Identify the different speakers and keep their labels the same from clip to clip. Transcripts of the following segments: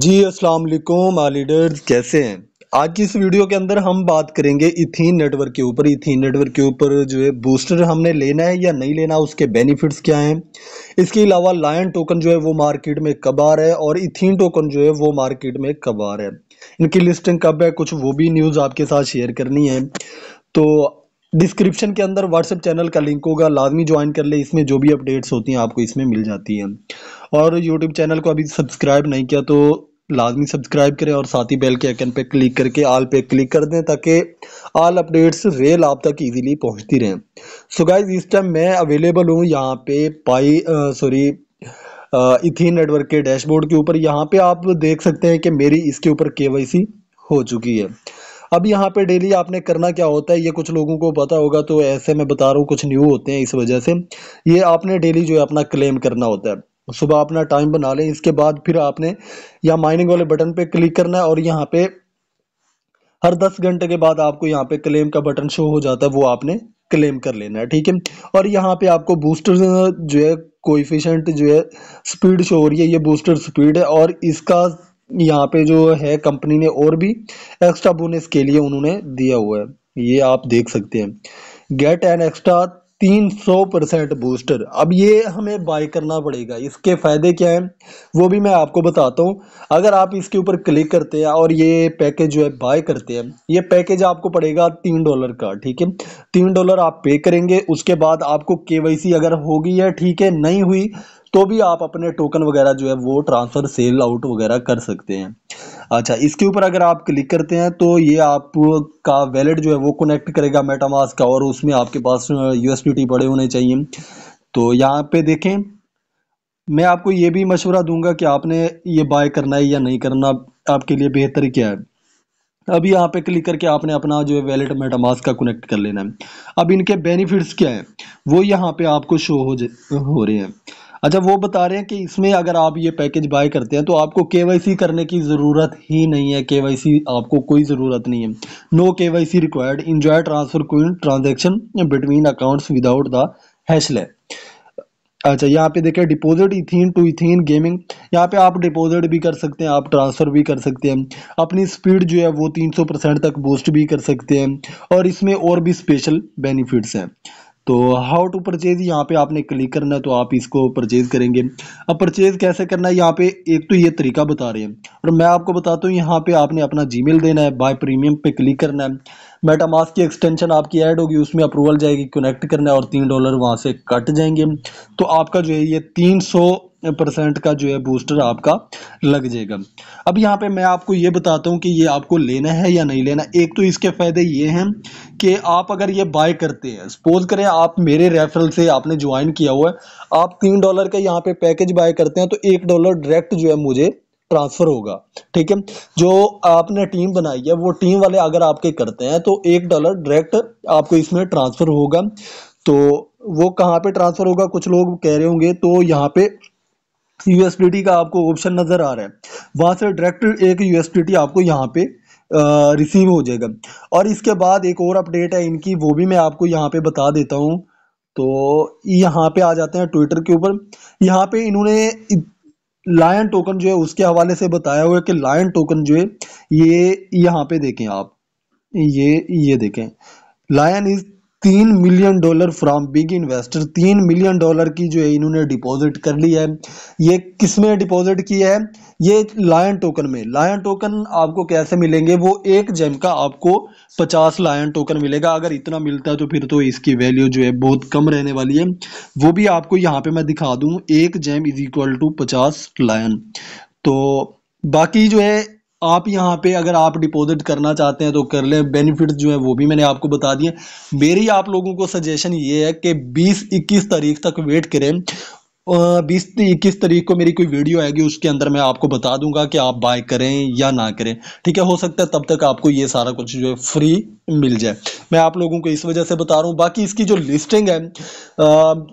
Speaker 1: जी अस्सलाम वालेकुम लीडर्स कैसे हैं आज की इस वीडियो के अंदर हम बात करेंगे इथीन नेटवर्क के ऊपर इथीन नेटवर्क के ऊपर जो है बूस्टर हमने लेना है या नहीं लेना उसके बेनिफिट्स क्या हैं इसके अलावा लायन टोकन जो है वो मार्केट में कब आ रहा है और इथीन टोकन जो है वो मार्केट में कब आ रहा है इनकी लिस्टिंग कब है कुछ वो भी न्यूज़ आपके साथ शेयर करनी है तो डिस्क्रिप्शन के अंदर व्हाट्सएप चैनल का लिंक होगा लाजमी ज्वाइन कर ले इसमें जो भी अपडेट्स होती हैं आपको इसमें मिल जाती हैं और यूट्यूब चैनल को अभी सब्सक्राइब नहीं किया तो लाजमी सब्सक्राइब करें और साथ ही बेल के आइकन पर क्लिक करके आल पे क्लिक कर दें ताकि आल अपडेट्स रेल आप तक इजीली पहुंचती रहें सो गाइज इस टाइम मैं अवेलेबल हूँ यहाँ पे पाई सॉरी इथी नेटवर्क के डैशबोर्ड के ऊपर यहाँ पे आप देख सकते हैं कि मेरी इसके ऊपर के हो चुकी है अब यहाँ पे डेली आपने करना क्या होता है ये कुछ लोगों को पता होगा तो ऐसे मैं बता रहा हूँ कुछ न्यू होते हैं इस वजह से ये आपने डेली जो है अपना क्लेम करना होता है सुबह अपना टाइम बना लें इसके बाद फिर आपने यहाँ माइनिंग वाले बटन पे क्लिक करना है और यहाँ पे हर दस घंटे के बाद आपको यहाँ पे क्लेम का बटन शो हो जाता है वो आपने क्लेम कर लेना है ठीक है और यहाँ पे आपको बूस्टर जो है कोइफिशेंट जो है स्पीड शो हो रही है ये बूस्टर स्पीड है और इसका यहाँ पे जो है कंपनी ने और भी एक्स्ट्रा बोनस के लिए उन्होंने दिया हुआ है ये आप देख सकते हैं गेट एन एक्स्ट्रा तीन सौ परसेंट बूस्टर अब ये हमें बाय करना पड़ेगा इसके फ़ायदे क्या हैं वो भी मैं आपको बताता हूँ अगर आप इसके ऊपर क्लिक करते हैं और ये पैकेज जो है बाय करते हैं ये पैकेज आपको पड़ेगा तीन डॉलर का ठीक है तीन डॉलर आप पे करेंगे उसके बाद आपको के अगर होगी है ठीक है नहीं हुई तो भी आप अपने टोकन वगैरह जो है वो ट्रांसफ़र सेल आउट वगैरह कर सकते हैं अच्छा इसके ऊपर अगर आप क्लिक करते हैं तो ये आपका वैलेट जो है वो कनेक्ट करेगा मेटामास का और उसमें आपके पास यू पड़े होने चाहिए तो यहाँ पे देखें मैं आपको ये भी मशवरा दूंगा कि आपने ये बाय करना है या नहीं करना आपके लिए बेहतर क्या है अब यहाँ पे क्लिक करके आपने अपना जो है वैलेट मेटामास का कनेक्ट कर लेना है अब इनके बेनिफिट्स क्या है वो यहाँ पे आपको शो हो हो रहे हैं अच्छा वो बता रहे हैं कि इसमें अगर आप ये पैकेज बाय करते हैं तो आपको के करने की ज़रूरत ही नहीं है के आपको कोई ज़रूरत नहीं है no K Y C required enjoy transfer queen transaction between accounts without the hassle अच्छा यहाँ पे देखिए डिपॉजिट इथिन टू इथिन गेमिंग यहाँ पे आप डिपॉजिट भी कर सकते हैं आप ट्रांसफ़र भी कर सकते हैं अपनी स्पीड जो है वो 300 परसेंट तक बूस्ट भी कर सकते हैं और इसमें और भी स्पेशल बेनिफिट्स हैं तो हाउ टू परचेज यहाँ पे आपने क्लिक करना है तो आप इसको परचेज करेंगे अब परचेज कैसे करना है यहाँ पे एक तो ये तरीका बता रहे हैं और मैं आपको बताता हूँ यहाँ पे आपने अपना जीमेल देना है बाय प्रीमियम पे क्लिक करना है मेटामास की एक्सटेंशन आपकी ऐड होगी उसमें अप्रूवल जाएगी कनेक्ट करना है और तीन डॉलर वहाँ से कट जाएंगे तो आपका जो है ये तीन सौ परसेंट का जो है बूस्टर आपका लग जाएगा अब यहाँ पे मैं आपको ये बताता हूँ कि ये आपको लेना है या नहीं लेना एक तो इसके फ़ायदे ये हैं कि आप अगर ये बाय करते हैं सपोज करें आप मेरे रेफरल से आपने ज्वाइन किया हुआ है आप तीन डॉलर का यहाँ पे पैकेज बाय करते हैं तो एक डॉलर डायरेक्ट जो है मुझे ट्रांसफ़र होगा ठीक है जो आपने टीम बनाई है वो टीम वाले अगर आपके करते हैं तो एक डॉलर डायरेक्ट आपको इसमें ट्रांसफ़र होगा तो वो कहाँ पे ट्रांसफ़र होगा कुछ लोग कह रहे होंगे तो यहाँ पे यूएसडीटी का आपको ऑप्शन नज़र आ रहा है वहां से डायरेक्ट एक यूएसडीटी आपको यहाँ पे रिसीव हो जाएगा और इसके बाद एक और अपडेट है इनकी वो भी मैं आपको यहाँ पे बता देता हूँ तो यहाँ पे आ जाते हैं ट्विटर के ऊपर यहाँ पे इन्होंने लायन टोकन जो है उसके हवाले से बताया हुआ है कि लायन टोकन जो है ये यहाँ पे देखें आप ये ये देखें लायन इज तीन million dollar from big investor तीन मिलियन डॉलर की जो है इन्होंने डिपॉजिट कर ली है ये किस में डिपॉजिट की है ये लायन टोकन में लायन टोकन आपको कैसे मिलेंगे वो एक जेम का आपको पचास लायन टोकन मिलेगा अगर इतना मिलता है तो फिर तो इसकी वैल्यू जो है बहुत कम रहने वाली है वो भी आपको यहाँ पे मैं दिखा दूँ एक जैम इज इक्वल टू पचास लायन तो बाकी जो है आप यहाँ पे अगर आप डिपॉजिट करना चाहते हैं तो कर लें बेनिफिट्स जो हैं वो भी मैंने आपको बता दिए मेरी आप लोगों को सजेशन ये है कि 20-21 तारीख तक वेट करें बीस इक्कीस तारीख को मेरी कोई वीडियो आएगी उसके अंदर मैं आपको बता दूंगा कि आप बाय करें या ना करें ठीक है हो सकता है तब तक आपको ये सारा कुछ जो है फ्री मिल जाए मैं आप लोगों को इस वजह से बता रहा हूँ बाकी इसकी जो लिस्टिंग है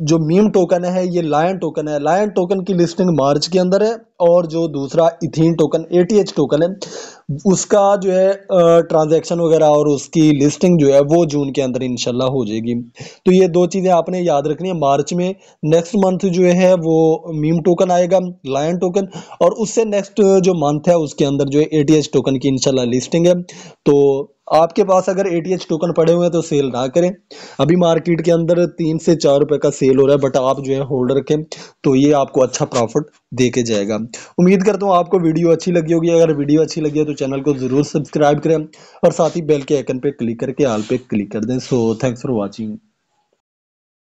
Speaker 1: जो मीम टोकन है ये लायन टोकन है लायन टोकन की लिस्टिंग मार्च के अंदर है और जो दूसरा इथीन टोकन ए टोकन है उसका जो है ट्रांजैक्शन वगैरह और उसकी लिस्टिंग जो है वो जून के अंदर इनशाला हो जाएगी तो ये दो चीज़ें आपने याद रखनी है मार्च में नेक्स्ट मंथ जो है वो मीम टोकन आएगा लायन टोकन और उससे नेक्स्ट जो मंथ है उसके अंदर जो है ए टोकन की इनशाला लिस्टिंग है तो आपके पास अगर ए टोकन पड़े हुए हैं तो सेल ना करें अभी मार्केट के अंदर तीन से चार रुपए का सेल हो रहा है बट आप जो है होल्ड रखें तो ये आपको अच्छा प्रॉफिट दे के जाएगा उम्मीद करता हूँ आपको वीडियो अच्छी लगी होगी अगर वीडियो अच्छी लगी है तो चैनल को ज़रूर सब्सक्राइब करें और साथ ही बेल के आइकन पर क्लिक करके आल पे क्लिक कर दें सो थैंक्स फॉर वॉचिंग